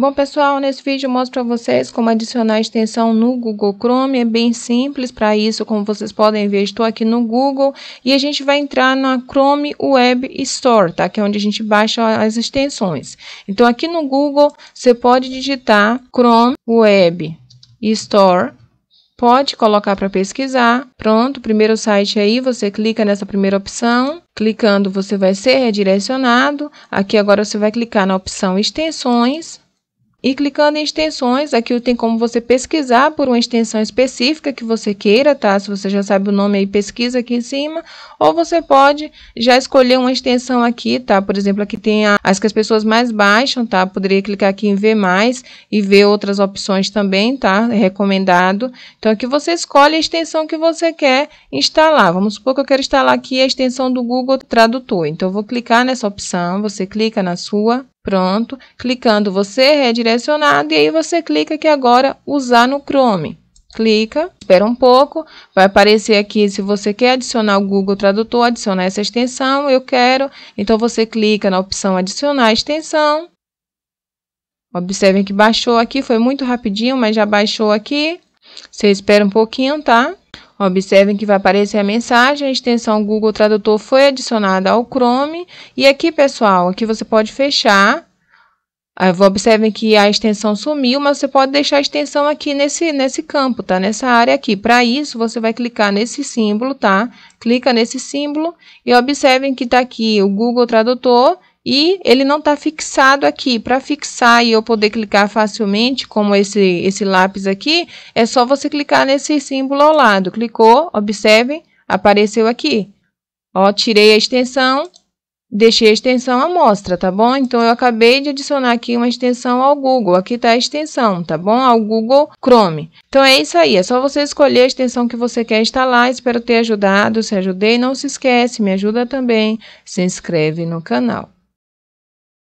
Bom pessoal, nesse vídeo eu mostro para vocês como adicionar a extensão no Google Chrome, é bem simples para isso, como vocês podem ver, estou aqui no Google e a gente vai entrar na Chrome Web Store, tá? que é onde a gente baixa as extensões. Então aqui no Google você pode digitar Chrome Web Store, pode colocar para pesquisar, pronto, primeiro site aí, você clica nessa primeira opção, clicando você vai ser redirecionado, aqui agora você vai clicar na opção extensões, e clicando em extensões, aqui tem como você pesquisar por uma extensão específica que você queira, tá? Se você já sabe o nome aí, pesquisa aqui em cima. Ou você pode já escolher uma extensão aqui, tá? Por exemplo, aqui tem a, as que as pessoas mais baixam, tá? Poderia clicar aqui em ver mais e ver outras opções também, tá? É recomendado. Então, aqui você escolhe a extensão que você quer instalar. Vamos supor que eu quero instalar aqui a extensão do Google Tradutor. Então, eu vou clicar nessa opção, você clica na sua. Pronto, clicando você é redirecionado e aí você clica aqui agora usar no Chrome. Clica, espera um pouco, vai aparecer aqui se você quer adicionar o Google Tradutor, adicionar essa extensão, eu quero. Então você clica na opção adicionar extensão. Observem que baixou aqui, foi muito rapidinho, mas já baixou aqui. Você espera um pouquinho, tá? Observem que vai aparecer a mensagem, a extensão Google Tradutor foi adicionada ao Chrome. E aqui, pessoal, aqui você pode fechar. Observem que a extensão sumiu, mas você pode deixar a extensão aqui nesse, nesse campo, tá? Nessa área aqui. Para isso, você vai clicar nesse símbolo, tá? Clica nesse símbolo e observem que está aqui o Google Tradutor e ele não está fixado aqui. Para fixar e eu poder clicar facilmente, como esse, esse lápis aqui, é só você clicar nesse símbolo ao lado. Clicou, observe, apareceu aqui. Ó, tirei a extensão, deixei a extensão à mostra, tá bom? Então, eu acabei de adicionar aqui uma extensão ao Google. Aqui está a extensão, tá bom? Ao Google Chrome. Então, é isso aí. É só você escolher a extensão que você quer instalar. Espero ter ajudado. Se ajudei, não se esquece. Me ajuda também. Se inscreve no canal.